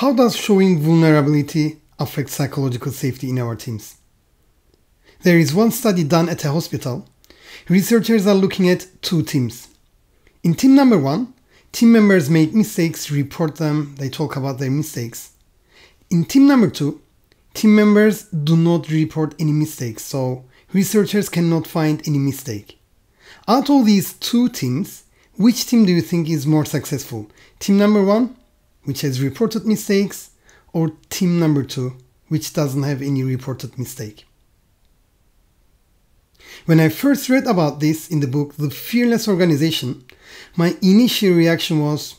How does showing vulnerability affect psychological safety in our teams? There is one study done at a hospital. Researchers are looking at two teams. In team number one, team members make mistakes, report them, they talk about their mistakes. In team number two, team members do not report any mistakes, so researchers cannot find any mistake. Out of these two teams, which team do you think is more successful? Team number one which has reported mistakes, or team number 2, which doesn't have any reported mistake. When I first read about this in the book The Fearless Organization, my initial reaction was,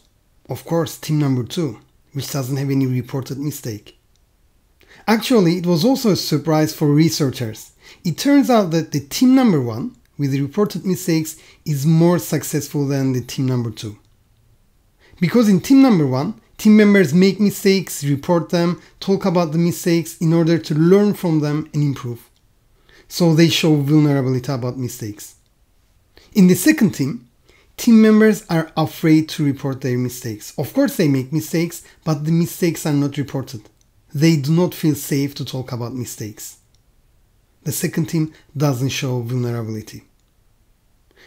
of course, team number 2, which doesn't have any reported mistake. Actually, it was also a surprise for researchers. It turns out that the team number 1, with reported mistakes, is more successful than the team number 2. Because in team number 1, Team members make mistakes, report them, talk about the mistakes in order to learn from them and improve. So they show vulnerability about mistakes. In the second team, team members are afraid to report their mistakes. Of course, they make mistakes, but the mistakes are not reported. They do not feel safe to talk about mistakes. The second team doesn't show vulnerability.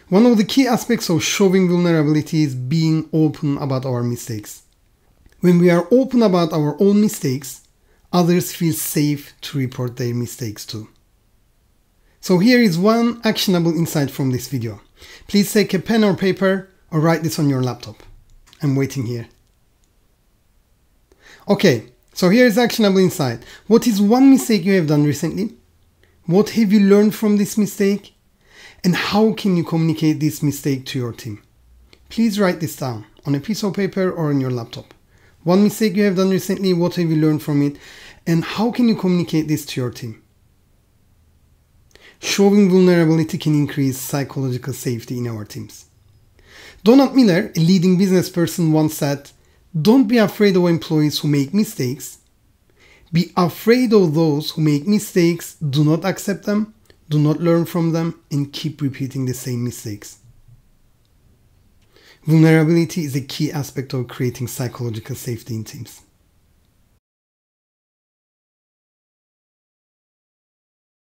One of the key aspects of showing vulnerability is being open about our mistakes. When we are open about our own mistakes, others feel safe to report their mistakes too. So here is one actionable insight from this video. Please take a pen or paper or write this on your laptop. I'm waiting here. Okay, so here is actionable insight. What is one mistake you have done recently? What have you learned from this mistake? And how can you communicate this mistake to your team? Please write this down on a piece of paper or on your laptop. One mistake you have done recently, what have you learned from it? And how can you communicate this to your team? Showing vulnerability can increase psychological safety in our teams. Donald Miller, a leading business person, once said, Don't be afraid of employees who make mistakes. Be afraid of those who make mistakes, do not accept them, do not learn from them, and keep repeating the same mistakes. Vulnerability is a key aspect of creating psychological safety in teams.